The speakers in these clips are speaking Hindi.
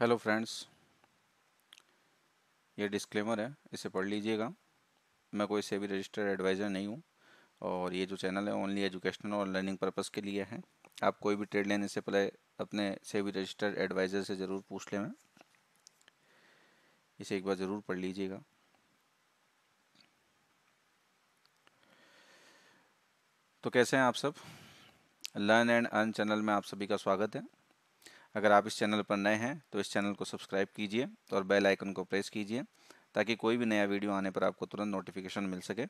हेलो फ्रेंड्स ये डिस्क्लेमर है इसे पढ़ लीजिएगा मैं कोई भी रजिस्टर्ड एडवाइज़र नहीं हूँ और ये जो चैनल है ओनली एजुकेशनल और लर्निंग पर्पज़ के लिए है आप कोई भी ट्रेड लेने से पहले अपने भी रजिस्टर्ड एडवाइज़र से ज़रूर पूछ लें इसे एक बार ज़रूर पढ़ लीजिएगा तो कैसे हैं आप सब लर्न एंड अर्न चैनल में आप सभी का स्वागत है अगर आप इस चैनल पर नए हैं तो इस चैनल को सब्सक्राइब कीजिए और बेल आइकन को प्रेस कीजिए ताकि कोई भी नया वीडियो आने पर आपको तुरंत नोटिफिकेशन मिल सके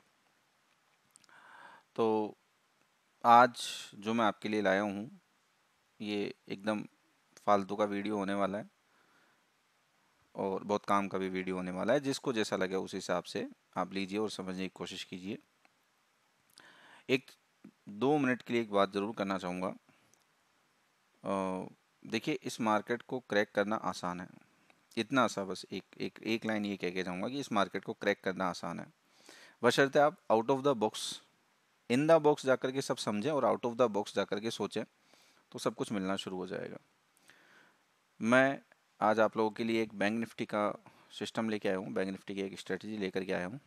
तो आज जो मैं आपके लिए लाया हूँ ये एकदम फालतू का वीडियो होने वाला है और बहुत काम का भी वीडियो होने वाला है जिसको जैसा लगे उस हिसाब से आप लीजिए और समझने की कोशिश कीजिए एक दो मिनट के लिए एक बात ज़रूर करना चाहूँगा देखिए इस मार्केट को क्रैक करना आसान है इतना सा बस एक एक एक लाइन ये कह के जाऊँगा कि इस मार्केट को क्रैक करना आसान है बशर्ते आप out of the box in the box जाकर के सब समझें और आउट ऑफ द बॉक्स जाकर के सोचें तो सब कुछ मिलना शुरू हो जाएगा मैं आज आप लोगों के लिए एक बैंक निफ्टी का सिस्टम लेके आया हूँ बैंक निफ्टी की एक स्ट्रेटजी लेकर के आया हूँ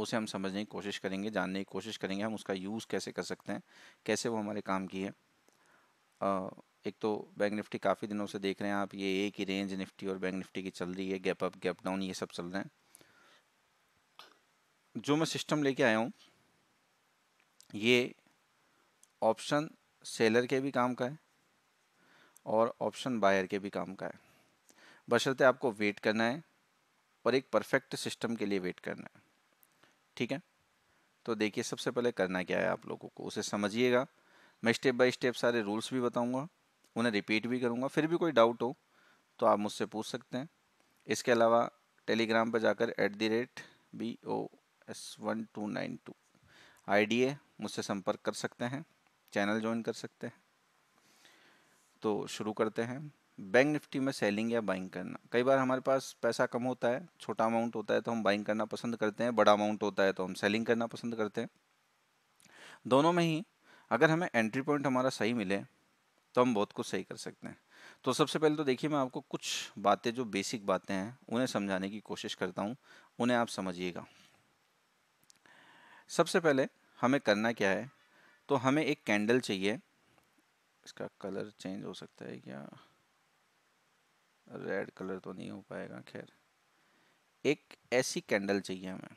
उसे हम समझने की कोशिश करेंगे जानने की कोशिश करेंगे हम उसका यूज़ कैसे कर सकते हैं कैसे वो हमारे काम की है एक तो बैंक निफ्टी काफ़ी दिनों से देख रहे हैं आप ये एक ही रेंज निफ्टी और बैंक निफ्टी की चल रही है गैप अप गैप डाउन ये सब चल रहे हैं जो मैं सिस्टम लेके आया हूँ ये ऑप्शन सेलर के भी काम का है और ऑप्शन बायर के भी काम का है बशर्ते आपको वेट करना है और एक परफेक्ट सिस्टम के लिए वेट करना है ठीक है तो देखिए सबसे पहले करना क्या है आप लोगों को उसे समझिएगा मैं स्टेप बाय स्टेप सारे रूल्स भी बताऊंगा उन्हें रिपीट भी करूँगा फिर भी कोई डाउट हो तो आप मुझसे पूछ सकते हैं इसके अलावा टेलीग्राम पर जाकर at the rate B O S one two nine two I D A मुझसे संपर्क कर सकते हैं चैनल ज्वाइन कर सकते हैं तो शुरू करते हैं बैंक निफ्टी में सेलिंग या बाइंग करना कई बार हमारे पास पैसा कम होता है छोटा अमाउंट होता है तो हम बाइंग करना पसंद करते हैं बड़ा अमाउंट होता है तो हम सेलिंग करना पसंद करते हैं दोनों में ही अगर हमें एंट्री पॉइंट हमारा सही मिले तो हम बहुत कुछ सही कर सकते हैं तो सबसे पहले तो देखिए मैं आपको कुछ बातें जो बेसिक बातें हैं उन्हें समझाने की कोशिश करता हूँ उन्हें आप समझिएगा सबसे पहले हमें करना क्या है तो हमें एक कैंडल चाहिए इसका कलर चेंज हो सकता है क्या रेड कलर तो नहीं हो पाएगा खैर एक ऐसी कैंडल चाहिए हमें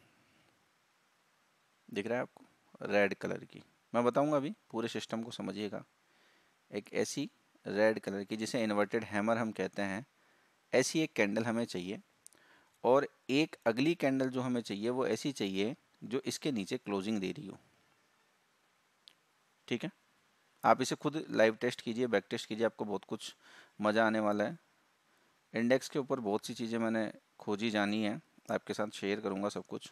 दिख रहा है आपको रेड कलर की मैं बताऊंगा अभी पूरे सिस्टम को समझिएगा एक ऐसी रेड कलर की जिसे इन्वर्टेड हैमर हम कहते हैं ऐसी एक कैंडल हमें चाहिए और एक अगली कैंडल जो हमें चाहिए वो ऐसी चाहिए जो इसके नीचे क्लोजिंग दे रही हो ठीक है आप इसे खुद लाइव टेस्ट कीजिए बैक टेस्ट कीजिए आपको बहुत कुछ मज़ा आने वाला है इंडेक्स के ऊपर बहुत सी चीज़ें मैंने खोजी जानी है आपके साथ शेयर करूँगा सब कुछ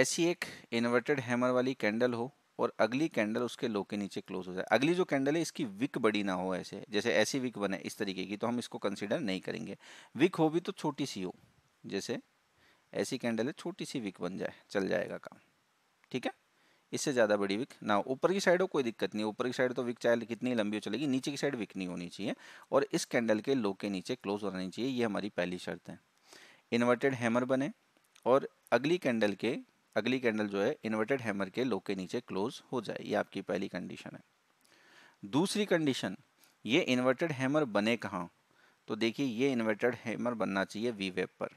ऐसी एक इन्वर्टेड हैमर वाली कैंडल हो और अगली कैंडल उसके लो के नीचे क्लोज हो जाए अगली जो कैंडल है इसकी विक बड़ी ना हो ऐसे जैसे ऐसी विक बने इस तरीके की तो हम इसको कंसिडर नहीं करेंगे विक हो भी तो छोटी सी हो जैसे ऐसी कैंडल है छोटी सी विक बन जाए चल जाएगा काम ठीक है इससे ज़्यादा बड़ी विक ना ऊपर की साइड हो कोई दिक्कत नहीं ऊपर की साइड तो विक चाहे कितनी लंबी हो चलेगी नीचे की साइड विक नहीं होनी चाहिए और इस कैंडल के लो के नीचे क्लोज होना चाहिए ये हमारी पहली शर्त है इन्वर्टेड हैमर बने और अगली कैंडल के अगली कैंडल जो है इन्वर्टेड हैमर के लो के नीचे क्लोज हो जाए ये आपकी पहली कंडीशन है दूसरी कंडीशन ये इन्वर्टेड हैमर बने कहाँ तो देखिए ये इन्वर्टेड हैमर बनना चाहिए वी वेब पर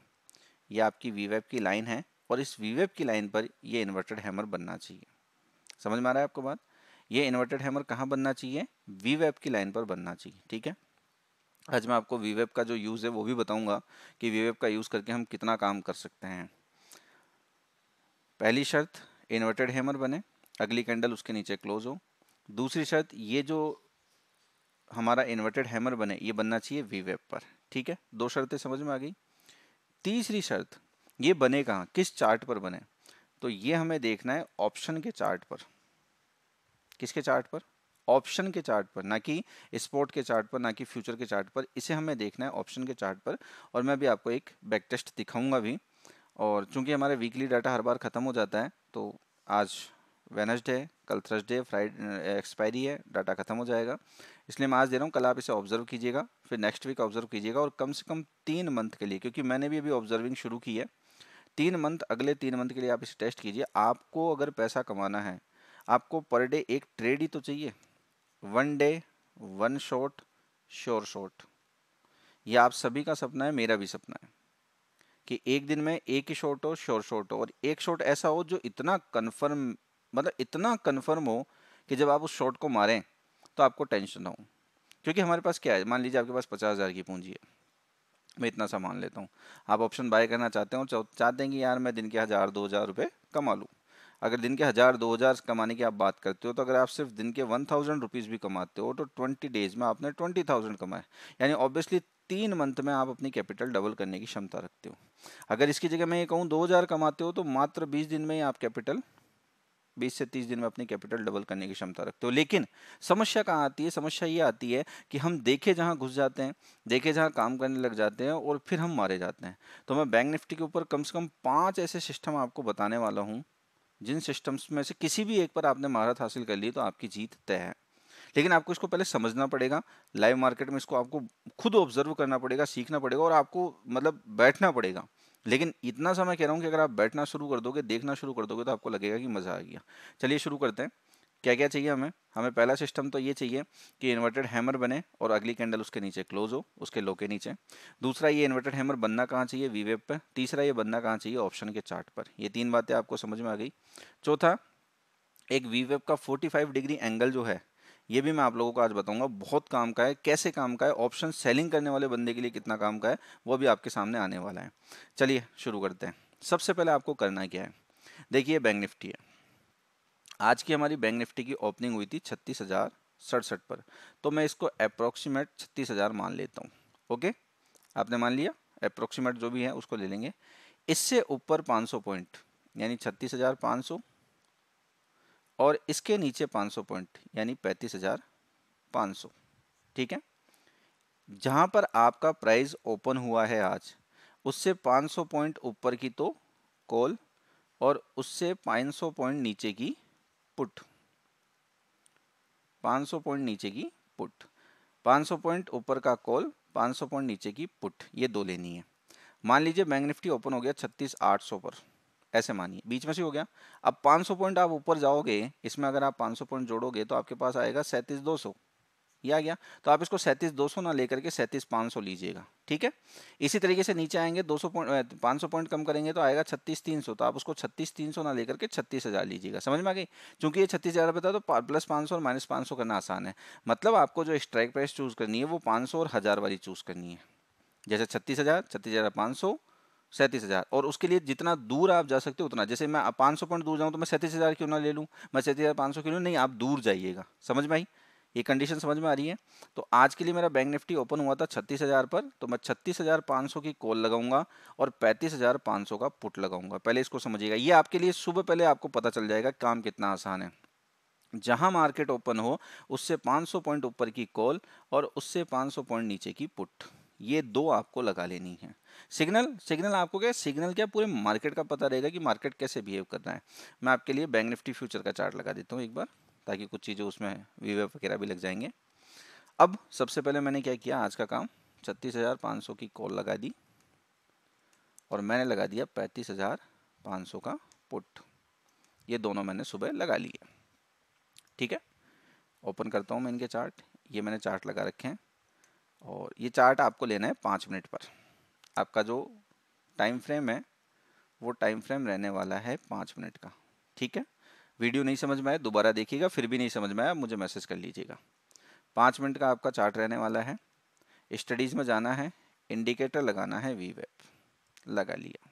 यह आपकी वी वेब की लाइन है और इस वी वेब की लाइन पर यह इन्वर्टेड हैमर बनना चाहिए समझ में आ रहा है आपको बात ये इन्वर्टेड हैमर कहाँ बनना चाहिए वी वेब की लाइन पर बनना चाहिए ठीक है आज मैं आपको वी वेब का जो यूज़ है वो भी बताऊंगा कि वी वेब का यूज़ करके हम कितना काम कर सकते हैं पहली शर्त इन्वर्टेड हैमर बने अगली कैंडल उसके नीचे क्लोज हो दूसरी शर्त ये जो हमारा इन्वर्टेड हैमर बने ये बनना चाहिए वी वेब पर ठीक है दो शर्तें समझ में आ गई तीसरी शर्त ये बने कहाँ किस चार्ट पर बने तो ये हमें देखना है ऑप्शन के चार्ट पर किसके चार्ट पर ऑप्शन के चार्ट पर ना कि स्पोर्ट के चार्ट पर ना कि फ्यूचर के चार्ट पर इसे हमें देखना है ऑप्शन के चार्ट पर और मैं भी आपको एक बैक टेस्ट दिखाऊंगा भी और चूंकि हमारे वीकली डाटा हर बार ख़त्म हो जाता है तो आज वेनसडे कल थर्सडे फ्राइडे एक्सपायरी है डाटा ख़त्म हो जाएगा इसलिए मैं आज दे रहा हूँ कल आप इसे ऑब्जर्व कीजिएगा फिर नेक्स्ट वीक ऑब्जर्व कीजिएगा और कम से कम तीन मंथ के लिए क्योंकि मैंने भी अभी ऑब्जर्विंग शुरू की है तीन मंथ अगले तीन मंथ के लिए आप इसे टेस्ट कीजिए आपको अगर पैसा कमाना है आपको पर डे एक ट्रेड ही तो चाहिए one day one shot sure shot यह आप सभी का सपना है मेरा भी सपना है कि एक दिन में एक ही शॉट हो शोर शॉट हो और एक शॉट ऐसा हो जो इतना कन्फर्म मतलब इतना कन्फर्म हो कि जब आप उस शॉट को मारें तो आपको टेंशन ना हो क्योंकि हमारे पास क्या है मान लीजिए आपके पास पचास हज़ार की पूंजी है मैं इतना सा मान लेता हूँ आप ऑप्शन बाय करना चाहते हो चाहते हैं कि यार मैं दिन के हज़ार दो हज़ार रुपये कमा लूँ अगर दिन के हज़ार दो हज़ार कमाने की आप बात करते हो तो अगर आप सिर्फ दिन के वन थाउजेंड रुपीज़ भी कमाते हो तो ट्वेंटी डेज में आपने ट्वेंटी थाउजेंड कमाए यानी ऑब्वियसली तीन मंथ में आप अपनी कैपिटल डबल करने की क्षमता रखते हो अगर इसकी जगह मैं ये कहूँ दो हज़ार कमाते हो तो मात्र बीस दिन में ही आप कैपिटल बीस से तीस दिन में अपनी कैपिटल डबल करने की क्षमता रखते हो लेकिन समस्या कहाँ आती है समस्या ये आती है कि हम देखे जहाँ घुस जाते हैं देखे जहाँ काम करने लग जाते हैं और फिर हम मारे जाते हैं तो मैं बैंक निफ्टी के ऊपर कम से कम पाँच ऐसे सिस्टम आपको बताने वाला हूँ जिन सिस्टम्स में से किसी भी एक पर आपने महारत हासिल कर ली तो आपकी जीत तय है लेकिन आपको इसको पहले समझना पड़ेगा लाइव मार्केट में इसको आपको खुद ऑब्जर्व करना पड़ेगा सीखना पड़ेगा और आपको मतलब बैठना पड़ेगा लेकिन इतना सा मैं कह रहा हूँ कि अगर आप बैठना शुरू कर दोगे देखना शुरू कर दोगे तो आपको लगेगा कि मज़ा आ गया चलिए शुरू करते हैं क्या क्या चाहिए हमें हमें पहला सिस्टम तो ये चाहिए कि इन्वर्टेड हैमर बने और अगली कैंडल उसके नीचे क्लोज हो उसके लो के नीचे दूसरा ये इन्वर्टेड हैमर बनना कहाँ चाहिए वी वेब पर तीसरा ये बनना कहाँ चाहिए ऑप्शन के चार्ट पर ये तीन बातें आपको समझ में आ गई चौथा एक वी वेब का 45 डिग्री एंगल जो है ये भी मैं आप लोगों को आज बताऊंगा बहुत काम का है कैसे काम का है ऑप्शन सेलिंग करने वाले बंदे के लिए कितना काम का है वो भी आपके सामने आने वाला है चलिए शुरू करते हैं सबसे पहले आपको करना क्या है देखिए बैंक निफ्टी है आज की हमारी बैंक निफ्टी की ओपनिंग हुई थी छत्तीस पर तो मैं इसको अप्रोक्सीमेट छत्तीस मान लेता हूँ ओके आपने मान लिया अप्रोक्सीमेट जो भी है उसको ले लेंगे इससे ऊपर पाँच पॉइंट यानी छत्तीस और इसके नीचे 500 पॉइंट यानी 35,500 ठीक है जहां पर आपका प्राइस ओपन हुआ है आज उससे 500 पॉइंट ऊपर की तो कॉल और उससे 500 पॉइंट नीचे की पुट 500 पॉइंट नीचे की पुट 500 पॉइंट ऊपर का कॉल 500 पॉइंट नीचे की पुट ये दो लेनी है मान लीजिए बैंक निफ्टी ओपन हो गया 36,800 पर ऐसे मानिए बीच में से हो गया अब 500 पॉइंट आप ऊपर जाओगे इसमें अगर आप 500 पॉइंट जोड़ोगे तो आपके पास आएगा सैंतीस दो सौ आ गया तो आप इसको सैंतीस दो सौ ना लेकर के सैंतीस पाँच सौ लीजिएगा ठीक है इसी तरीके से नीचे आएंगे दो सौ पॉइंट पाँच सौ पॉइंट कम करेंगे तो आएगा छत्तीस तीन सौ तो आप उसको छत्तीस तीन सौ ना लेकर के छत्तीस हज़ार लीजिएगा समझ में आ गई चूंकि ये छत्तीस हज़ार बताओ तो प्लस पाँच सौ और माइनस पाँच सौ करना आसान है मतलब आपको जो स्ट्राइक प्राइस चूज़ करनी है वो पाँच सौ और हज़ार वाली चूज़ करनी है जैसे छत्तीस हज़ार छत्तीस हज़ार पाँच सौ सैंतीस हज़ार और उसके लिए जितना दूर आप जा सकते हो उतना जैसे मैं पाँच सौ पॉइंट दूर जाऊँ तो मैं सैंतीस हज़ार क्यों ना ले लूँ मैं सैंतीस हज़ार पाँच सौ क्यों नहीं आप दूर जाइएगा समझ में आई ये कंडीशन समझ में आ रही है तो आज के लिए मेरा बैंक निफ्टी ओपन हुआ था छत्तीस हज़ार पर तो मैं छत्तीस हज़ार पाँच सौ की कॉल लगाऊंगा और पैंतीस हज़ार पाँच सौ का पुट लगाऊंगा पहले इसको समझिएगा ये आपके लिए सुबह पहले आपको पता चल जाएगा काम कितना आसान है जहां मार्केट ओपन हो उससे 500 पॉइंट ऊपर की कॉल और उससे 500 पॉइंट नीचे की पुट ये दो आपको लगा लेनी है सिग्नल सिग्नल आपको क्या सिग्नल क्या पूरे मार्केट का पता रहेगा कि मार्केट कैसे बिहेव कर रहा है मैं आपके लिए बैंक निफ्टी फ्यूचर का चार्ट लगा देता हूँ एक बार ताकि कुछ चीज़ें उसमें वीवे वगैरह भी लग जाएंगे अब सबसे पहले मैंने क्या किया आज का काम छत्तीस हज़ार पाँच सौ की कॉल लगा दी और मैंने लगा दिया पैंतीस हज़ार पाँच सौ का पुट ये दोनों मैंने सुबह लगा लिए ठीक है ओपन करता हूँ मैं इनके चार्ट ये मैंने चार्ट लगा रखे हैं और ये चार्ट आपको लेना है पाँच मिनट पर आपका जो टाइम फ्रेम है वो टाइम फ्रेम रहने वाला है पाँच मिनट का ठीक है वीडियो नहीं समझ में आया दोबारा देखिएगा फिर भी नहीं समझ में आया मुझे मैसेज कर लीजिएगा पाँच मिनट का आपका चार्ट रहने वाला है स्टडीज़ में जाना है इंडिकेटर लगाना है वी वेब लगा लिया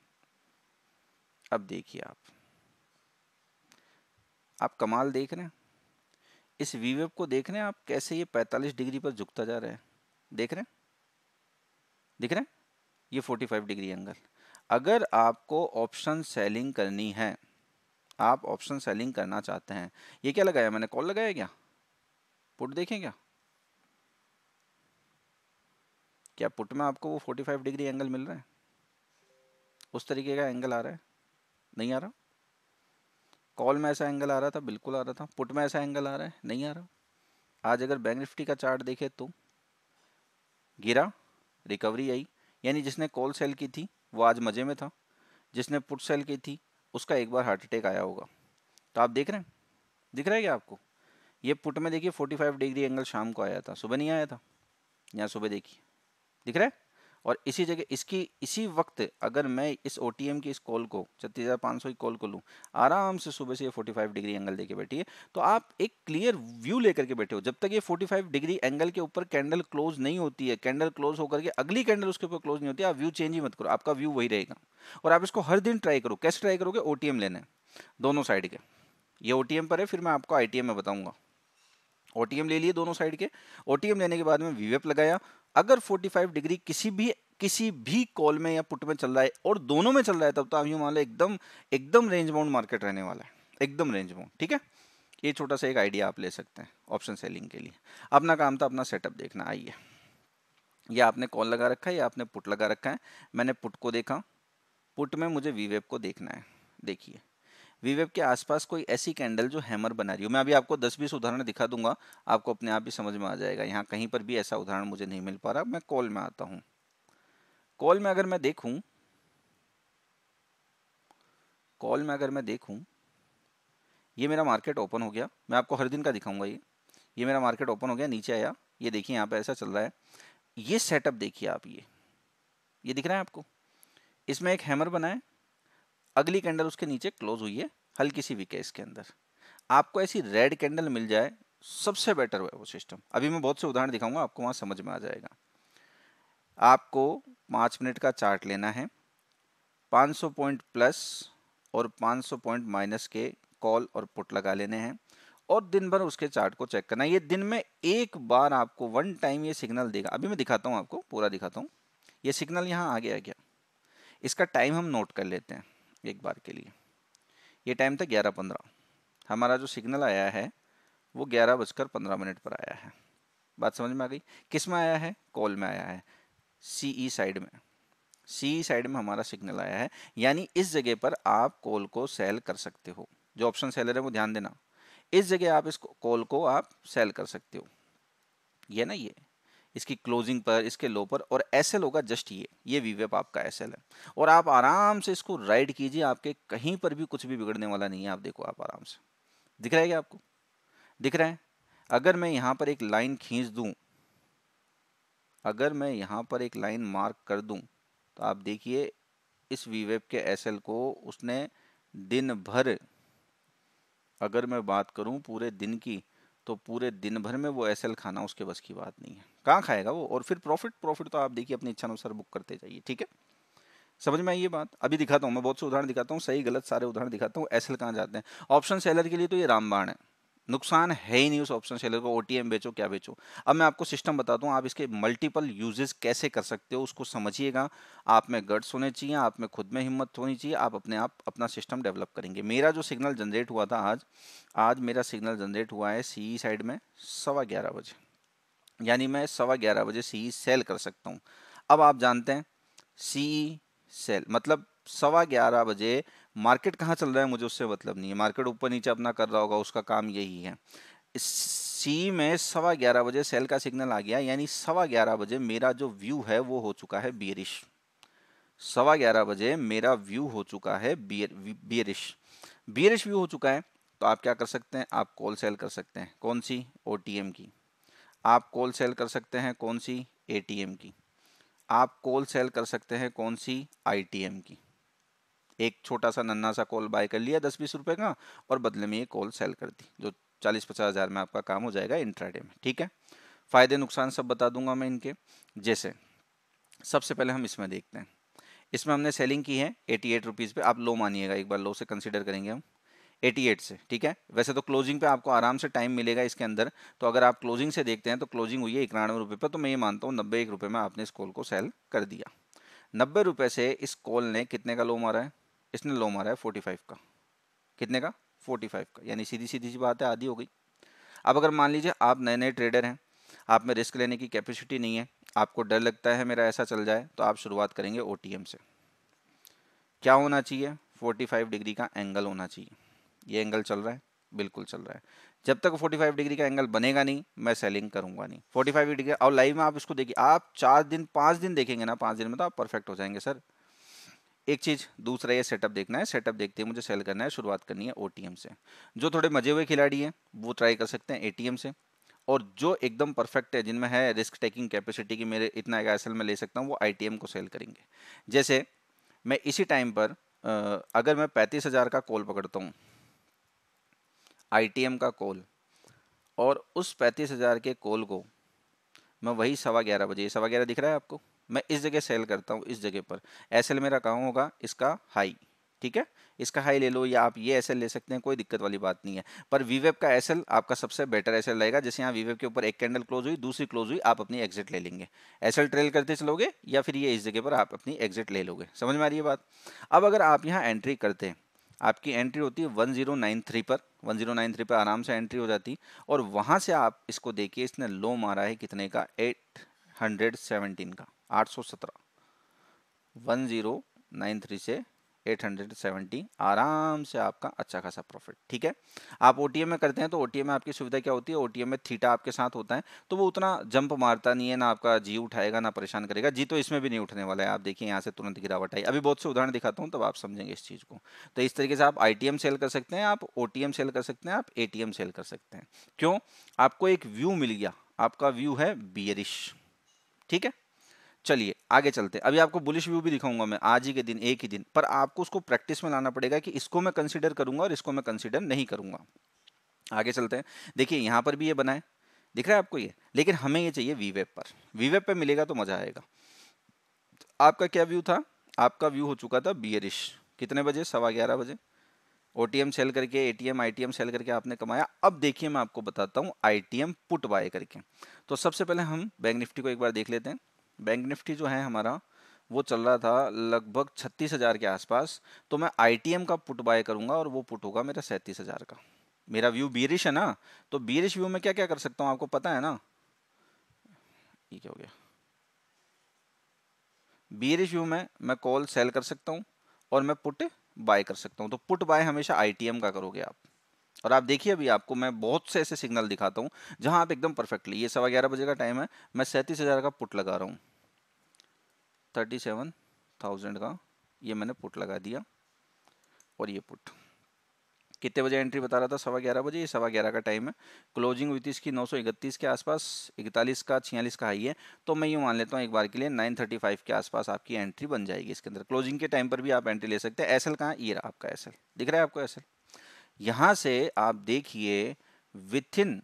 अब देखिए आप आप कमाल देख रहे हैं इस वी वेब को देख रहे हैं आप कैसे ये 45 डिग्री पर झुकता जा रहा है देख रहे हैं दिख रहे हैं ये 45 डिग्री एंगल अगर आपको ऑप्शन सेलिंग करनी है आप ऑप्शन सेलिंग करना चाहते हैं ये क्या लगाया मैंने कॉल लगाया क्या पुट देखें क्या क्या पुट में आपको वो 45 डिग्री एंगल मिल रहा है उस तरीके का एंगल आ रहा है नहीं आ रहा कॉल में ऐसा एंगल आ रहा था बिल्कुल आ रहा था पुट में ऐसा एंगल आ रहा है नहीं आ रहा आज अगर बैंक निफ्टी का चार्ट देखे तो गिरा रिकवरी आई यानी जिसने कॉल सेल की थी वो आज मज़े में था जिसने पुट सेल की थी उसका एक बार हार्ट अटैक आया होगा तो आप देख रहे हैं दिख रहा है क्या आपको ये पुट में देखिए 45 डिग्री एंगल शाम को आया था सुबह नहीं आया था यहाँ सुबह देखिए दिख रहा है और इसी जगह इसकी इसी वक्त अगर मैं इस ओ की इस कॉल को छत्तीस हज़ार पाँच सौ की कॉल को लूँ आराम से सुबह से ये 45 डिग्री एंगल बैठी है तो आप एक क्लियर व्यू लेकर के बैठे हो जब तक ये 45 डिग्री एंगल के ऊपर कैंडल क्लोज नहीं होती है कैंडल क्लोज होकर के अगली कैंडल उसके ऊपर क्लोज नहीं होती आप व्यू चेंज ही मत करो आपका व्यू वही रहेगा और आप इसको हर दिन ट्राई करो कैसे ट्राई करोगे ओ लेने दोनों साइड के ये ओ पर है फिर मैं आपको आई में बताऊँगा ओ ले लिए दोनों साइड के ओ लेने के बाद में वी लगाया अगर 45 डिग्री किसी भी किसी भी कॉल में या पुट में चल रहा है और दोनों में चल रहा है तब तो आप यूँ मान लो एकदम एकदम रेंज बाउंड मार्केट रहने वाला है एकदम रेंज बाउंड ठीक है ये छोटा सा एक आइडिया आप ले सकते हैं ऑप्शन सेलिंग के लिए अपना काम था अपना सेटअप देखना आइए या आपने कॉल लगा रखा है या आपने पुट लगा रखा है मैंने पुट को देखा पुट में मुझे वी को देखना है देखिए वीवेब के आसपास कोई ऐसी कैंडल जो हैमर बना रही हो मैं अभी आपको 10-20 उदाहरण दिखा दूंगा आपको अपने आप भी समझ में आ जाएगा यहाँ कहीं पर भी ऐसा उदाहरण मुझे नहीं मिल पा रहा मैं कॉल में आता हूँ कॉल में अगर मैं देखूँ कॉल में अगर मैं देखूँ ये मेरा मार्केट ओपन हो गया मैं आपको हर दिन का दिखाऊंगा ये ये मेरा मार्केट ओपन हो गया नीचे आया ये देखिए यहाँ पे ऐसा चल रहा है ये सेटअप देखिए आप ये ये दिख रहा है आपको इसमें एक हैमर बना है अगली कैंडल उसके नीचे क्लोज हुई है हल्की सी वीक है इसके अंदर आपको ऐसी रेड कैंडल मिल जाए सबसे बेटर है वो सिस्टम अभी मैं बहुत से उदाहरण दिखाऊंगा आपको वहाँ समझ में आ जाएगा आपको पाँच मिनट का चार्ट लेना है 500 पॉइंट प्लस और 500 पॉइंट माइनस के कॉल और पुट लगा लेने हैं और दिन भर उसके चार्ट को चेक करना ये दिन में एक बार आपको वन टाइम ये सिग्नल देगा अभी मैं दिखाता हूँ आपको पूरा दिखाता हूँ ये सिग्नल यहाँ आ गया क्या इसका टाइम हम नोट कर लेते हैं एक बार के लिए ये टाइम था ग्यारह पंद्रह हमारा जो सिग्नल आया है वो ग्यारह बजकर पंद्रह मिनट पर आया है बात समझ में आ गई किस में आया है कॉल में आया है सी ई साइड में सी ई साइड में हमारा सिग्नल आया है यानी इस जगह पर आप कॉल को सेल कर सकते हो जो ऑप्शन सेलर है वो ध्यान देना इस जगह आप इस कॉल को आप सेल कर सकते हो ये ना ये इसकी क्लोजिंग पर इसके लो पर और एस होगा जस्ट ये ये वीवेप आपका एस है और आप आराम से इसको राइड कीजिए आपके कहीं पर भी कुछ भी बिगड़ने वाला नहीं है आप देखो आप आराम से दिख रहा है क्या आपको दिख रहा है अगर मैं यहाँ पर एक लाइन खींच दूँ अगर मैं यहाँ पर एक लाइन मार्क कर दूँ तो आप देखिए इस वीवेप के एस को उसने दिन भर अगर मैं बात करूँ पूरे दिन की तो पूरे दिन भर में वो एस खाना उसके बस की बात नहीं है कहाँ खाएगा वो और फिर प्रॉफिट प्रॉफिट तो आप देखिए अपनी इच्छा अनुसार बुक करते जाइए ठीक है समझ में आई ये बात अभी दिखाता हूँ मैं बहुत से उदाहरण दिखाता हूँ सही गलत सारे उदाहरण दिखाता हूँ एस कहाँ जाते हैं ऑप्शन सेलर के लिए तो ये रामबाण है नुकसान है ही नहीं उस ऑप्शन सेलर को ओ बेचो क्या बेचो अब मैं आपको सिस्टम बताता हूँ आप इसके मल्टीपल यूजेस कैसे कर सकते हो उसको समझिएगा आप में गट्स होने चाहिए आप में खुद में हिम्मत होनी चाहिए आप अपने आप अपना सिस्टम डेवलप करेंगे मेरा जो सिग्नल जनरेट हुआ था आज आज मेरा सिग्नल जनरेट हुआ है सी साइड e में सवा ग्यारह बजे यानी मैं सवा ग्यारह बजे सी सेल e कर सकता हूँ अब आप जानते हैं सी सेल e मतलब सवा ग्यारह बजे मार्केट कहाँ चल रहा है मुझे उससे मतलब नहीं है मार्केट ऊपर नीचे अपना कर रहा होगा उसका काम यही है सी में सवा ग्यारह बजे सेल का सिग्नल आ गया यानी सवा ग्यारह बजे मेरा जो व्यू है वो हो चुका है बियरिश सवा ग्यारह बजे मेरा व्यू हो चुका है बियर बियरिश बियरिश व्यू हो चुका है तो आप क्या कर सकते हैं आप कॉल सेल कर सकते हैं कौन सी ओ की आप कॉल सेल कर सकते हैं कौन सी ए की आप कॉल सेल कर सकते हैं कौन सी आई की एक छोटा सा नन्ना सा कॉल बाय कर लिया दस बीस रुपए का और बदले में ये कॉल सेल कर दी जो चालीस पचास हज़ार में आपका काम हो जाएगा इंट्राडे में ठीक है फ़ायदे नुकसान सब बता दूंगा मैं इनके जैसे सबसे पहले हम इसमें देखते हैं इसमें हमने सेलिंग की है एटी एट रुपीज़ आप लो मानिएगा एक बार लो से कंसिडर करेंगे हम 88 से ठीक है वैसे तो क्लोजिंग पे आपको आराम से टाइम मिलेगा इसके अंदर तो अगर आप क्लोजिंग से देखते हैं तो क्लोजिंग हुई है इक्यानवे रुपये पर तो मैं ये मानता हूँ नब्बे एक रुपये में आपने इस कॉल को सेल कर दिया नब्बे रुपये से इस कॉल ने कितने का लो मारा है इसने लो मारा है फोर्टी फाइव का कितने का फोर्टी फाइव का यानी सीधी सीधी सी बात है आधी हो गई अब अगर मान लीजिए आप नए नए ट्रेडर हैं आप में रिस्क लेने की कैपेसिटी नहीं है आपको डर लगता है मेरा ऐसा चल जाए तो आप शुरुआत करेंगे ओ से क्या होना चाहिए 45 डिग्री का एंगल होना चाहिए ये एंगल चल रहा है बिल्कुल चल रहा है जब तक 45 डिग्री का एंगल बनेगा नहीं मैं सेलिंग करूंगा नहीं 45 डिग्री और लाइव में आप इसको देखिए आप चार दिन पाँच दिन देखेंगे ना पाँच दिन में तो आप परफेक्ट हो जाएंगे सर एक चीज़ दूसरा ये सेटअप देखना है सेटअप देखते हैं मुझे सेल करना है शुरुआत करनी है ओटीएम से जो थोड़े मजे हुए खिलाड़ी हैं वो ट्राई कर सकते हैं ए से और जो एकदम परफेक्ट है जिनमें है रिस्क टेकिंग कैपेसिटी की मेरे इतना एस में ले सकता हूँ वो आई को सेल करेंगे जैसे मैं इसी टाइम पर अगर मैं पैंतीस हज़ार का कॉल पकड़ता हूँ आई का कॉल और उस पैंतीस हज़ार के कॉल को मैं वही सवा ग्यारह बजे सवा ग्यारह दिख रहा है आपको मैं इस जगह सेल करता हूँ इस जगह पर एस एल मेरा कहाँ होगा इसका हाई ठीक है इसका हाई ले लो या आप ये एस ले सकते हैं कोई दिक्कत वाली बात नहीं है पर वीवेब का एस आपका सबसे बेटर एस रहेगा जैसे यहाँ वीवेब के ऊपर एक कैंडल क्लोज हुई दूसरी क्लोज हुई आप अपनी एग्जिट ले लेंगे एस ट्रेल करते चलोगे या फिर ये इस जगह पर आप अपनी एग्जिट ले लोगे समझ में आ रही है बात अब अगर आप यहाँ एंट्री करते हैं आपकी एंट्री होती है वन पर थ्री पर आराम से एंट्री हो जाती और वहाँ से आप इसको देखिए इसने लो मारा है कितने का एट का आठ सौ सत्रह वन ज़ीरो नाइन थ्री से एट हंड्रेड सेवेंटी आराम से आपका अच्छा खासा प्रॉफिट ठीक है आप ओ में करते हैं तो ओ में आपकी सुविधा क्या होती है ओ में थीटा आपके साथ होता है तो वो उतना जंप मारता नहीं है ना आपका जी उठाएगा ना परेशान करेगा जी तो इसमें भी नहीं उठने वाला है आप देखिए यहाँ से तुरंत गिरावट आई अभी बहुत से उदाहरण दिखाता हूँ तब आप समझेंगे इस चीज़ को तो इस तरीके से आप आई सेल कर सकते हैं आप ओ सेल कर सकते हैं आप ए सेल कर सकते हैं क्यों आपको एक व्यू मिल गया आपका व्यू है बियरिश ठीक है चलिए आगे चलते अभी आपको बुलिश व्यू भी दिखाऊंगा मैं आज ही के दिन एक ही दिन पर आपको उसको प्रैक्टिस में लाना पड़ेगा कि इसको मैं कंसिडर करूंगा और इसको मैं कंसिडर नहीं करूंगा आगे चलते हैं देखिए यहाँ पर भी ये बनाए दिख रहा है आपको ये लेकिन हमें ये चाहिए वी वेब पर वी वेब पर मिलेगा तो मजा आएगा तो आपका क्या व्यू था आपका व्यू हो चुका था बियरिश कितने बजे सवा ग्यारह बजे ओ सेल करके ए टी सेल करके आपने कमाया अब देखिए मैं आपको बताता हूँ आई पुट बाय करके तो सबसे पहले हम बैंक निफ्टी को एक बार देख लेते हैं बैंक निफ्टी जो है हमारा वो चल रहा था लगभग छत्तीस हज़ार के आसपास तो मैं आई का पुट बाय करूंगा और वो पुट होगा मेरा सैंतीस हज़ार का मेरा व्यू बीरिश है ना तो बीरिश व्यू में क्या क्या कर सकता हूँ आपको पता है ना ये क्या हो गया बीरिश व्यू में मैं कॉल सेल कर सकता हूँ और मैं पुट बाय कर सकता हूँ तो पुट बाय हमेशा आई का करोगे आप और आप देखिए अभी आपको मैं बहुत से ऐसे सिग्नल दिखाता हूँ जहाँ आप एकदम परफेक्टली ये सवा ग्यारह बजे का टाइम है मैं सैंतीस हज़ार का पुट लगा रहा हूँ थर्टी सेवन थाउजेंड का ये मैंने पुट लगा दिया और ये पुट कितने बजे एंट्री बता रहा था सवा ग्यारह बजे ये सवा ग्यारह का टाइम है क्लोजिंग हुई थी इसकी नौ सौ इकतीस के आसपास इकतालीस का छियालीस का हाई है तो मैं ये मान लेता हूँ एक बार के लिए नाइन थर्टी फाइव के आसपास आपकी एंट्री बन जाएगी इसके अंदर क्लोजिंग के टाइम पर भी आप एंट्री ले सकते हैं एस एल कहाँ ये रहा आपका एस दिख रहा है आपको एस यहाँ से आप देखिए विथ इन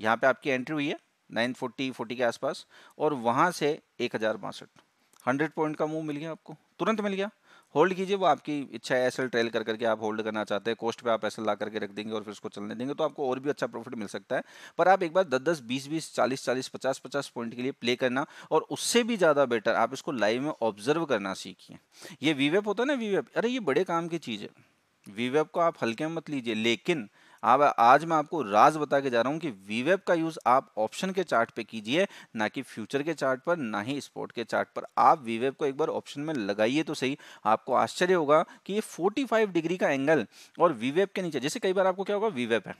यहाँ पे आपकी एंट्री हुई है 940 40 के आसपास और वहाँ से एक हज़ार बासठ हंड्रेड पॉइंट का मूव मिल गया आपको तुरंत मिल गया होल्ड कीजिए वो आपकी इच्छा है एसएल ट्रेल कर करके आप होल्ड करना चाहते हैं कोस्ट पे आप एसएल ला करके रख देंगे और फिर उसको चलने देंगे तो आपको और भी अच्छा प्रॉफिट मिल सकता है पर आप एक बार 10 10 20 20 40 40 50 50 पॉइंट के लिए प्ले करना और उससे भी ज़्यादा बेटर आप इसको लाइव में ऑब्जर्व करना सीखिए ये वीवेप होता है ना वीवेप अरे ये बड़े काम की चीज़ है वीवेब को आप हल्के में मत लीजिए लेकिन आप आज मैं आपको राज बता के जा रहा हूँ कि वीवेब का यूज़ आप ऑप्शन के चार्ट पे कीजिए ना कि फ्यूचर के चार्ट पर ना ही स्पोर्ट के चार्ट पर आप वीवेब को एक बार ऑप्शन में लगाइए तो सही आपको आश्चर्य होगा कि ये 45 डिग्री का एंगल और वीवेब के नीचे जैसे कई बार आपको क्या होगा वीवेब है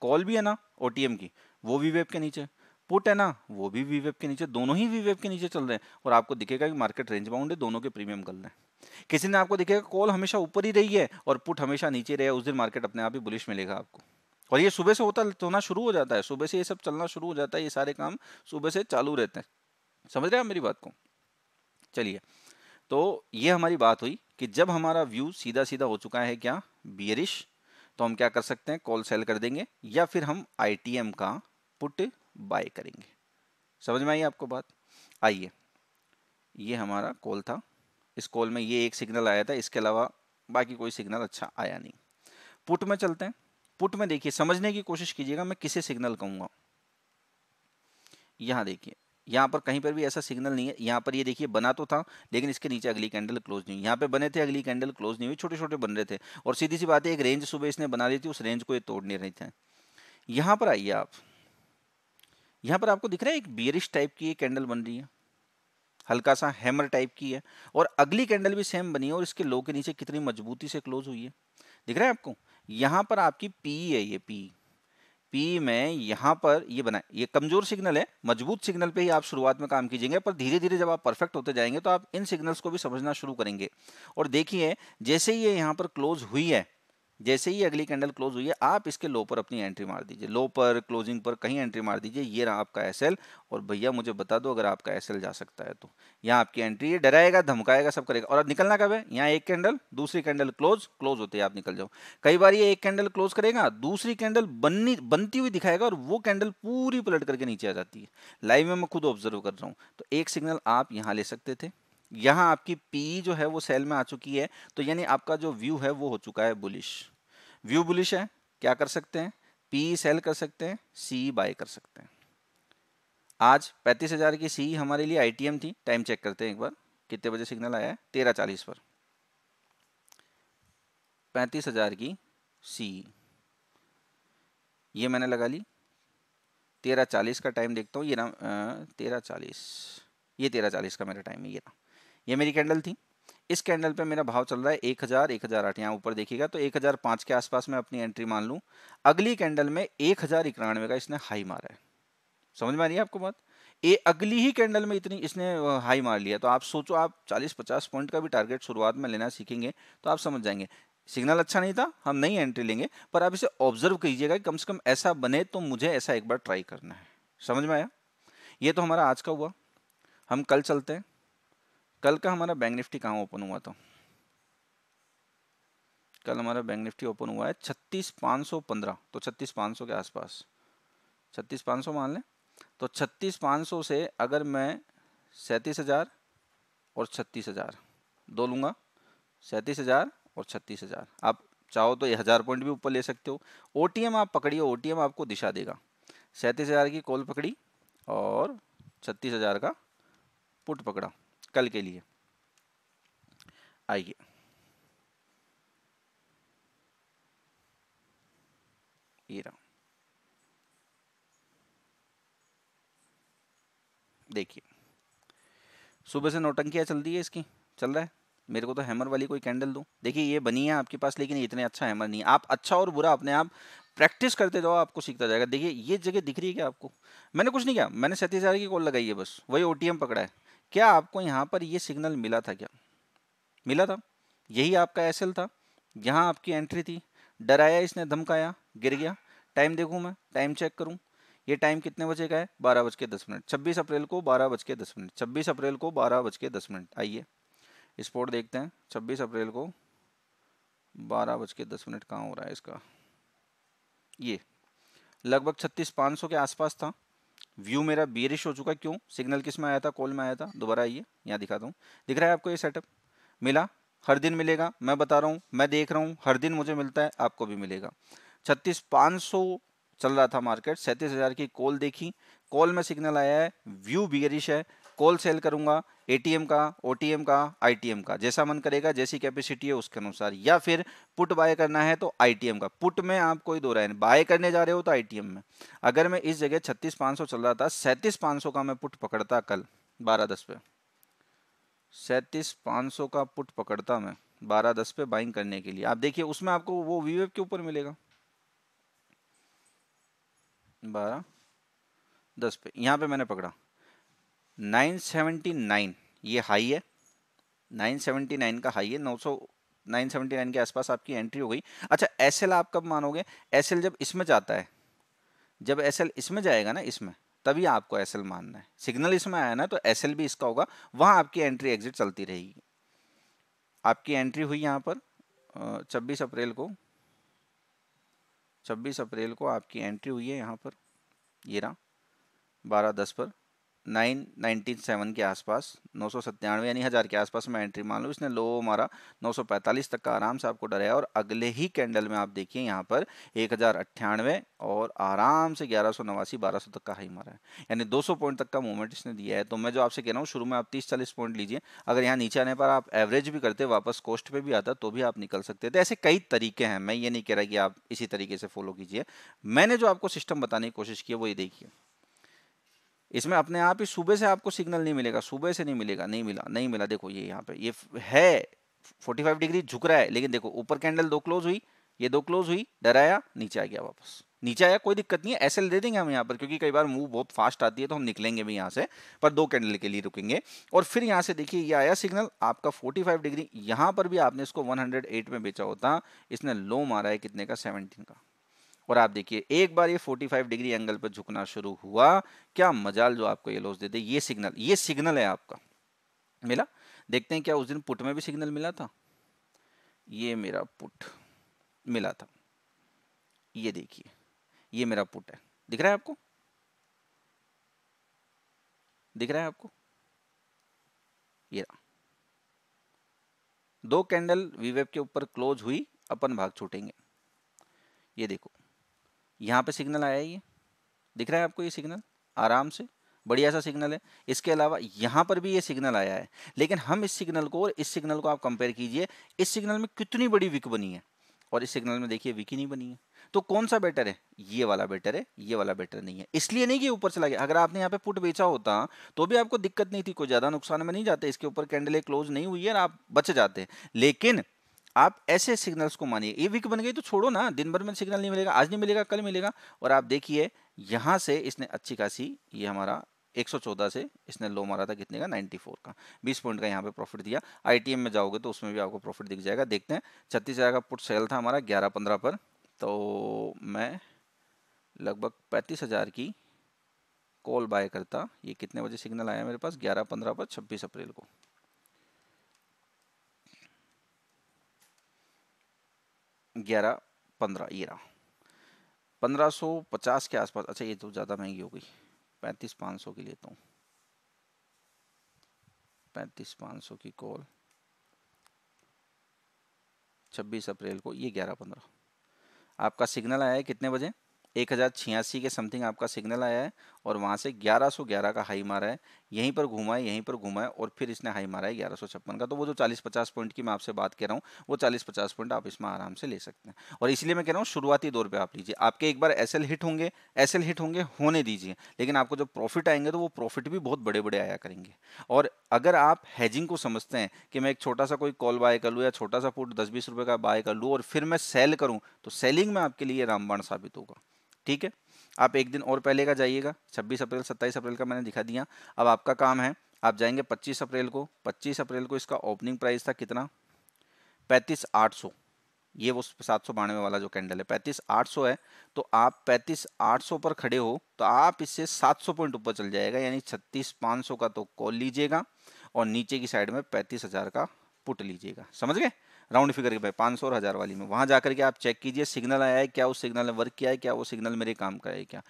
कॉल भी है ना ओ की वो वीवेब के नीचे पुट है ना वो भी वीवेब के नीचे दोनों ही वीवेब के नीचे चल रहे हैं और आपको दिखेगा कि मार्केट रेंज बाउंड है दोनों के प्रीमियम कर रहे हैं किसी ने आपको देखेगा कॉल हमेशा ऊपर ही रही है और पुट हमेशा नीचे रहे उस दिन मार्केट अपने आप ही बुलिश मिलेगा आपको और ये सुबह से होता होना शुरू हो जाता है सुबह से ये सब चलना शुरू हो जाता है ये सारे काम सुबह से चालू रहते हैं समझ रहे हैं आप मेरी बात को चलिए तो ये हमारी बात हुई कि जब हमारा व्यू सीधा सीधा हो चुका है क्या बियरिश तो हम क्या कर सकते हैं कॉल सेल कर देंगे या फिर हम आई का पुट बाय करेंगे समझ में आई आपको बात आइए ये हमारा कॉल था इस कॉल में ये एक सिग्नल आया था इसके अलावा बाकी कोई सिग्नल अच्छा आया नहीं पुट में चलते हैं पुट में देखिए समझने की कोशिश कीजिएगा मैं किसे सिग्नल कहूँगा यहाँ देखिए यहाँ पर कहीं पर भी ऐसा सिग्नल नहीं है यहाँ पर ये देखिए बना तो था लेकिन इसके नीचे अगली कैंडल क्लोज नहीं हुई यहाँ पे बने थे अगली कैंडल क्लोज नहीं हुई छोटे छोटे बन रहे थे और सीधी सी बात है एक रेंज सुबह इसने बना दी थी उस रेंज को ये तोड़ नहीं रहे थे यहाँ पर आइए आप यहाँ पर आपको दिख रहा है एक बियरिश टाइप की ये कैंडल बन रही है हल्का सा हैमर टाइप की है और अगली कैंडल भी सेम बनी है और इसके लो के नीचे कितनी मजबूती से क्लोज हुई है दिख रहा है आपको यहाँ पर आपकी पी है ये पी पी में यहाँ पर ये बना ये कमजोर सिग्नल है मजबूत सिग्नल पे ही आप शुरुआत में काम कीजिएगा पर धीरे धीरे जब आप परफेक्ट होते जाएंगे तो आप इन सिग्नल्स को भी समझना शुरू करेंगे और देखिए जैसे ही ये यहाँ पर क्लोज हुई है जैसे ही अगली कैंडल क्लोज हुई है आप इसके लो पर अपनी एंट्री मार दीजिए लो पर क्लोजिंग पर कहीं एंट्री मार दीजिए ये रहा आपका एस और भैया मुझे बता दो अगर आपका एस जा सकता है तो यहाँ आपकी एंट्री है डराएगा धमकाएगा सब करेगा और अब निकलना कब है यहाँ एक कैंडल दूसरी कैंडल क्लोज क्लोज होते आप निकल जाओ कई बार ये एक कैंडल क्लोज करेगा दूसरी कैंडल बननी बनती हुई दिखाएगा और वो कैंडल पूरी पलट करके नीचे आ जाती है लाइव में मैं खुद ऑब्जर्व कर रहा हूँ तो एक सिग्नल आप यहाँ ले सकते थे यहाँ आपकी पी जो है वो सेल में आ चुकी है तो यानी आपका जो व्यू है वो हो चुका है बुलिश व्यू बुलिश है क्या कर सकते हैं पी सेल कर सकते हैं सी बाय कर सकते हैं आज पैंतीस हजार की सी हमारे लिए आईटीएम थी टाइम चेक करते हैं एक बार कितने बजे सिग्नल आया है तेरह चालीस पर पैंतीस हजार की सी ये मैंने लगा ली तेरह चालीस का टाइम देखता हूँ ये ना तेरह चालीस ये तेरह चालीस का मेरा टाइम है ये ना ये मेरी कैंडल थी इस कैंडल पे मेरा भाव चल रहा है एक हज़ार एक हज़ार आठ यहाँ ऊपर देखिएगा तो एक हज़ार पांच के आसपास मैं अपनी एंट्री मान लूँ अगली कैंडल में एक हज़ार इक्यानवे का इसने हाई मारा है समझ में आ रही है आपको बात ये अगली ही कैंडल में इतनी इसने हाई मार लिया तो आप सोचो आप 40-50 पॉइंट का भी टारगेट शुरुआत में लेना सीखेंगे तो आप समझ जाएंगे सिग्नल अच्छा नहीं था हम नहीं एंट्री लेंगे पर आप इसे ऑब्जर्व कीजिएगा कम से कम ऐसा बने तो मुझे ऐसा एक बार ट्राई करना है समझ में आया ये तो हमारा आज का हुआ हम कल चलते हैं कल का हमारा बैंक निफ्टी कहाँ ओपन हुआ था कल हमारा बैंक निफ्टी ओपन हुआ है छत्तीस पाँच सौ पंद्रह तो छत्तीस पाँच सौ के आसपास छत्तीस पाँच सौ मान लें तो छत्तीस पाँच सौ से अगर मैं सैंतीस हज़ार और छत्तीस हज़ार दो लूँगा सैंतीस हज़ार और छत्तीस हज़ार आप चाहो तो ये हज़ार पॉइंट भी ऊपर ले सकते हो ओ आप पकड़िए ओ आपको दिशा देगा सैंतीस हज़ार की कॉल पकड़ी और छत्तीस हज़ार का पुट पकड़ा कल के लिए आइए देखिए सुबह से नोटंकिया चल रही है इसकी चल रहा है मेरे को तो हैमर वाली कोई कैंडल दो देखिए ये बनी है आपके पास लेकिन इतने अच्छा हैमर नहीं आप अच्छा और बुरा अपने आप प्रैक्टिस करते जाओ आपको सीखता जाएगा देखिए ये जगह दिख रही है क्या आपको मैंने कुछ नहीं किया मैंने सैंतीस हज़ार की कॉल लगाई है बस वही ओ पकड़ा है क्या आपको यहाँ पर ये सिग्नल मिला था क्या मिला था यही आपका एस था यहाँ आपकी एंट्री थी डराया इसने धमकाया गिर गया टाइम देखूँ मैं टाइम चेक करूँ ये टाइम कितने बजे का है बारह बज के दस मिनट छब्बीस अप्रैल को बारह बज के दस मिनट छब्बीस अप्रैल को बारह बज के दस मिनट आइए स्पोर्ट देखते हैं छब्बीस अप्रैल को बारह बज के दस मिनट कहाँ हो रहा है इसका ये लगभग छत्तीस पाँच सौ के आसपास था व्यू मेरा बियरिश हो चुका क्यों सिग्नल किस में आया था कॉल में आया था दोबारा आइए यहाँ दिखाता हूँ दिख रहा है आपको ये सेटअप मिला हर दिन मिलेगा मैं बता रहा हूँ मैं देख रहा हूँ हर दिन मुझे मिलता है आपको भी मिलेगा छत्तीस पाँच सौ चल रहा था मार्केट सैंतीस हज़ार की कॉल देखी कॉल में सिग्नल आया है व्यू बियरिश है कॉल सेल करूंगा एटीएम का ओटीएम का आईटीएम का जैसा मन करेगा जैसी कैपेसिटी है उसके अनुसार या फिर पुट बाय करना है तो आईटीएम का पुट में आप कोई दो राय बाय करने जा रहे हो तो आईटीएम में अगर मैं इस जगह छत्तीस पाँच सौ चल रहा था सैंतीस पाँच सौ का मैं पुट पकड़ता कल बारह दस पे सैंतीस पाँच सौ का पुट पकड़ता मैं बारह दस पे बाइंग करने के लिए आप देखिए उसमें आपको वो वीवेव के ऊपर मिलेगा बारह दस पे यहाँ पे मैंने पकड़ा 979 ये हाई है 979 का हाई है 900 979 के आसपास आपकी एंट्री हो गई अच्छा एस आप कब मानोगे एस जब इसमें जाता है जब एस इसमें जाएगा ना इसमें तभी आपको एस मानना है सिग्नल इसमें आया ना तो एस भी इसका होगा वहाँ आपकी एंट्री एग्जिट चलती रहेगी आपकी एंट्री हुई यहाँ पर छब्बीस अप्रैल को छब्बीस अप्रैल को आपकी एंट्री हुई है यहाँ पर ये रहा बारह दस पर नाइन नाइनटीन सेवन के आसपास नौ सौ सत्तानवे यानी हज़ार के आसपास मैं एंट्री मान लूँ इसने लो हमारा नौ सौ पैंतालीस तक का आराम से आपको डराया और अगले ही कैंडल में आप देखिए यहाँ पर एक हज़ार अट्ठानवे और आराम से ग्यारह सौ नवासी बारह सौ तक का हाई मारा है यानी दो सौ पॉइंट तक का मूवमेंट इसने दिया है तो मैं जो आपसे कह रहा हूँ शुरू में आप तीस चालीस पॉइंट लीजिए अगर यहाँ नीचे आने पर आप एवरेज भी करते वापस कोस्ट पर भी आता तो भी आप निकल सकते थे तो ऐसे कई तरीके हैं मैं ये नहीं कह रहा कि आप इसी तरीके से फॉलो कीजिए मैंने जो आपको सिस्टम बताने की कोशिश की है वो ये देखिए इसमें अपने आप ही सुबह से आपको सिग्नल नहीं मिलेगा सुबह से नहीं मिलेगा नहीं मिला नहीं मिला देखो ये यहाँ पे ये है 45 डिग्री झुक रहा है लेकिन देखो ऊपर कैंडल दो क्लोज हुई ये दो क्लोज हुई डराया नीचे आ गया वापस नीचे आया कोई दिक्कत नहीं है एसएल दे देंगे हम यहाँ पर क्योंकि कई बार मूव बहुत फास्ट आती है तो हम निकलेंगे भी यहाँ से पर दो कैंडल के लिए रुकेंगे और फिर यहाँ से देखिए ये आया सिग्नल आपका 45 डिग्री यहाँ पर भी आपने इसको 108 में बेचा होता इसने लो मारा है कितने का 17 का और आप देखिए एक बार ये 45 डिग्री एंगल पर झुकना शुरू हुआ क्या मजाल जो आपको ये लॉस दे दे ये सिग्नल ये सिग्नल है आपका मिला देखते हैं क्या उस दिन पुट में भी सिग्नल मिला था ये मेरा पुट मिला था ये देखिए ये मेरा पुट है दिख रहा है आपको दिख रहा है आपको ये रहा दो कैंडल वीवेब के ऊपर क्लोज हुई अपन भाग छूटेंगे ये देखो यहाँ पे सिग्नल आया ये दिख रहा है आपको ये सिग्नल आराम से बढ़िया सा सिग्नल है इसके अलावा यहाँ पर भी ये सिग्नल आया है लेकिन हम इस सिग्नल को और इस सिग्नल को आप कंपेयर कीजिए इस सिग्नल में कितनी बड़ी विक बनी है और इस सिग्नल में देखिए विक ही नहीं बनी है तो कौन सा बेटर है ये वाला बेटर है ये वाला बेटर नहीं है इसलिए नहीं कि ऊपर चला गया अगर आपने यहाँ पे पुट बेचा होता तो भी आपको दिक्कत नहीं थी कोई ज़्यादा नुकसान में नहीं जाते इसके ऊपर कैंडल क्लोज नहीं हुई है और आप बच जाते लेकिन आप ऐसे सिग्नल्स को मानिए ये वीक बन गई तो छोड़ो ना दिन भर में सिग्नल नहीं मिलेगा आज नहीं मिलेगा कल मिलेगा और आप देखिए यहाँ से इसने अच्छी खासी ये हमारा 114 से इसने लो मारा था कितने का 94 का 20 पॉइंट का यहाँ पे प्रॉफिट दिया आईटीएम में जाओगे तो उसमें भी आपको प्रॉफिट दिख जाएगा देखते हैं छत्तीस हज़ार का पुट सेल था हमारा ग्यारह पंद्रह पर तो मैं लगभग पैंतीस हज़ार की कॉल बाय करता ये कितने बजे सिग्नल आया मेरे पास ग्यारह पंद्रह पर छब्बीस अप्रैल को ग्यारह पंद्रह ये रहा पंद्रह सौ पचास के आसपास अच्छा ये तो ज़्यादा महंगी हो गई पैंतीस पाँच सौ की लेता हूँ पैंतीस पाँच सौ की कॉल छब्बीस अप्रैल को ये ग्यारह पंद्रह आपका सिग्नल आया है कितने बजे एक हज़ार छियासी के समथिंग आपका सिग्नल आया है और वहाँ से ग्यारह सौ ग्यारह का हाई मारा है यहीं पर घूमा है यहीं पर घूमा है और फिर इसने हाई मारा है ग्यारह सौ छप्पन का तो वो जो चालीस पचास पॉइंट की मैं आपसे बात कर रहा हूँ वो चालीस पचास पॉइंट आप इसमें आराम से ले सकते हैं और इसलिए मैं कह रहा हूँ शुरुआती दौर पर आप लीजिए आपके एक बार एस हिट होंगे एस हिट होंगे होने दीजिए लेकिन आपको जब प्रॉफिट आएंगे तो वो प्रॉफिट भी बहुत बड़े बड़े आया करेंगे और अगर आप हैजिंग को समझते हैं कि मैं एक छोटा सा कोई कॉल बाय कर लूँ या छोटा सा फूट दस बीस रुपये का बाय कर लूँ और फिर मैं सेल करूँ तो सेलिंग में आपके लिए रामबाण साबित होगा ठीक है आप एक दिन और पहले का जाइएगा 26 अप्रैल 27 अप्रैल का मैंने दिखा दिया अब आपका काम है आप जाएंगे 25 अप्रैल को 25 अप्रैल को इसका ओपनिंग प्राइस था कितना पैंतीस आठ सौ ये वो सात सौ बानवे वाला जो कैंडल है पैंतीस आठ सौ है तो आप पैंतीस आठ सौ पर खड़े हो तो आप इससे सात सौ पॉइंट ऊपर चल जाएगा यानी छत्तीस पाँच सौ का तो कॉल लीजिएगा और नीचे की साइड में पैंतीस हजार का पुट लीजिएगा समझ गए राउंड फिगर के पे पाँच सौ और हज़ार वाली में वहाँ जाकर के आप चेक कीजिए सिग्नल आया है क्या उस सिग्नल ने वर्क किया है क्या वो सिग्नल मेरे काम का है क्या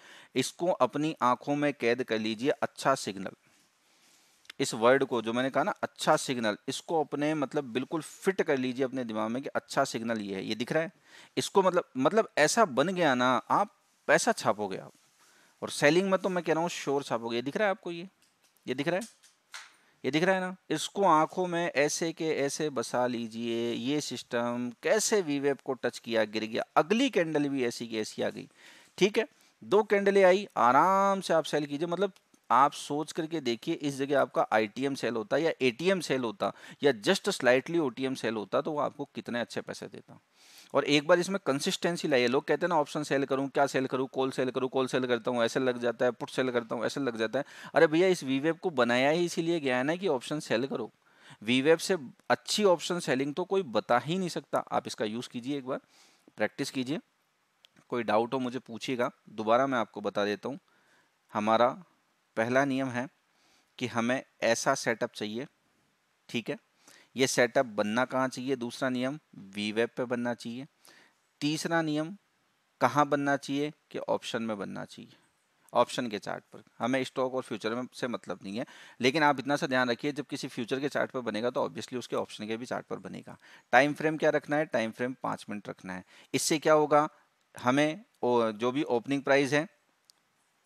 इसको अपनी आंखों में कैद कर लीजिए अच्छा सिग्नल इस वर्ड को जो मैंने कहा ना अच्छा सिग्नल इसको अपने मतलब बिल्कुल फिट कर लीजिए अपने दिमाग में कि अच्छा सिग्नल ये है ये दिख रहा है इसको मतलब मतलब ऐसा बन गया ना आप पैसा छापोगे आप और सेलिंग में तो मैं कह रहा हूँ शोर छापोगे ये दिख रहा है आपको ये ये दिख रहा है ये दिख रहा है ना इसको आंखों में ऐसे के ऐसे बसा लीजिए ये सिस्टम कैसे वी वेब को टच किया गिर गया अगली कैंडल भी ऐसी की ऐसी आ गई ठीक है दो कैंडलें आई आराम से आप सेल कीजिए मतलब आप सोच करके देखिए इस जगह आपका आईटीएम सेल होता या एटीएम सेल होता या जस्ट स्लाइटली ओटीएम सेल होता तो वो आपको कितने अच्छे पैसे देता और एक बार इसमें कंसिस्टेंसी लाइए लोग कहते हैं ना ऑप्शन सेल करूँ क्या सेल करूँ कॉल सेल करूँ कॉल सेल करता हूँ ऐसे लग जाता है पुट सेल करता हूँ ऐसे लग जाता है अरे भैया इस वी वेब को बनाया ही इसीलिए गया है ना कि ऑप्शन सेल करो वी वेब से अच्छी ऑप्शन सेलिंग तो कोई बता ही नहीं सकता आप इसका यूज़ कीजिए एक बार प्रैक्टिस कीजिए कोई डाउट हो मुझे पूछिएगा दोबारा मैं आपको बता देता हूँ हमारा पहला नियम है कि हमें ऐसा सेटअप चाहिए ठीक है ये सेटअप बनना कहाँ चाहिए दूसरा नियम वी वेब पे बनना चाहिए तीसरा नियम कहाँ बनना चाहिए कि ऑप्शन में बनना चाहिए ऑप्शन के चार्ट पर हमें स्टॉक और फ्यूचर में से मतलब नहीं है लेकिन आप इतना सा ध्यान रखिए जब किसी फ्यूचर के चार्ट पर बनेगा तो ऑब्वियसली उसके ऑप्शन के भी चार्ट पर बनेगा टाइम फ्रेम क्या रखना है टाइम फ्रेम पाँच मिनट रखना है इससे क्या होगा हमें जो भी ओपनिंग प्राइस है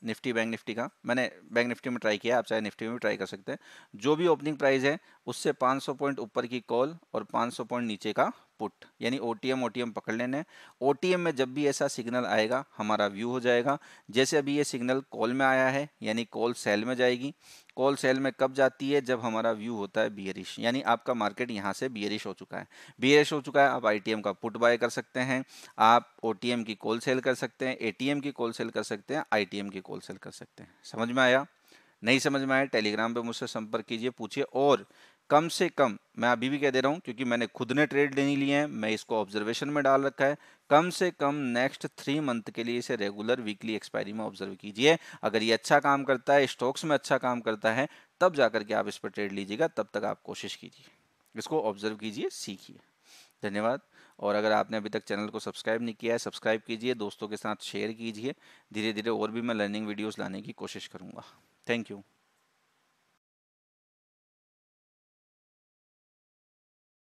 निफ्टी बैंक निफ्टी का मैंने बैंक निफ्टी में ट्राई किया आप चाहे निफ्टी में भी ट्राई कर सकते हैं जो भी ओपनिंग प्राइस है उससे 500 पॉइंट ऊपर की कॉल और 500 पॉइंट नीचे का पुट यानी O T M O T M पकड़ लेने ओ टी एम में जब भी ऐसा सिग्नल आएगा हमारा व्यू हो जाएगा जैसे अभी ये सिग्नल कॉल में आया है यानी कॉल सेल में जाएगी कॉल सेल में कब जाती है जब हमारा व्यू होता है बियरिश यानी आपका मार्केट यहाँ से बियरिश हो चुका है बियरिश हो चुका है आप आईटीएम का पुट बाय कर सकते हैं आप ओटीएम की कॉल सेल कर सकते हैं एटीएम की कॉल सेल कर सकते हैं आईटीएम की कॉल सेल कर सकते हैं समझ में आया नहीं समझ में आया टेलीग्राम पर मुझसे संपर्क कीजिए पूछिए और कम से कम मैं अभी भी कह दे रहा हूँ क्योंकि मैंने खुद ने ट्रेड नहीं लिए हैं मैं इसको ऑब्जर्वेशन में डाल रखा है कम से कम नेक्स्ट थ्री मंथ के लिए इसे रेगुलर वीकली एक्सपायरी में ऑब्जर्व कीजिए अगर ये अच्छा काम करता है स्टॉक्स में अच्छा काम करता है तब जाकर के आप इस पर ट्रेड लीजिएगा तब तक आप कोशिश कीजिए इसको ऑब्जर्व कीजिए सीखिए धन्यवाद और अगर आपने अभी तक चैनल को सब्सक्राइब नहीं किया है सब्सक्राइब कीजिए दोस्तों के साथ शेयर कीजिए धीरे धीरे और भी मैं लर्निंग वीडियोज़ लाने की कोशिश करूँगा थैंक यू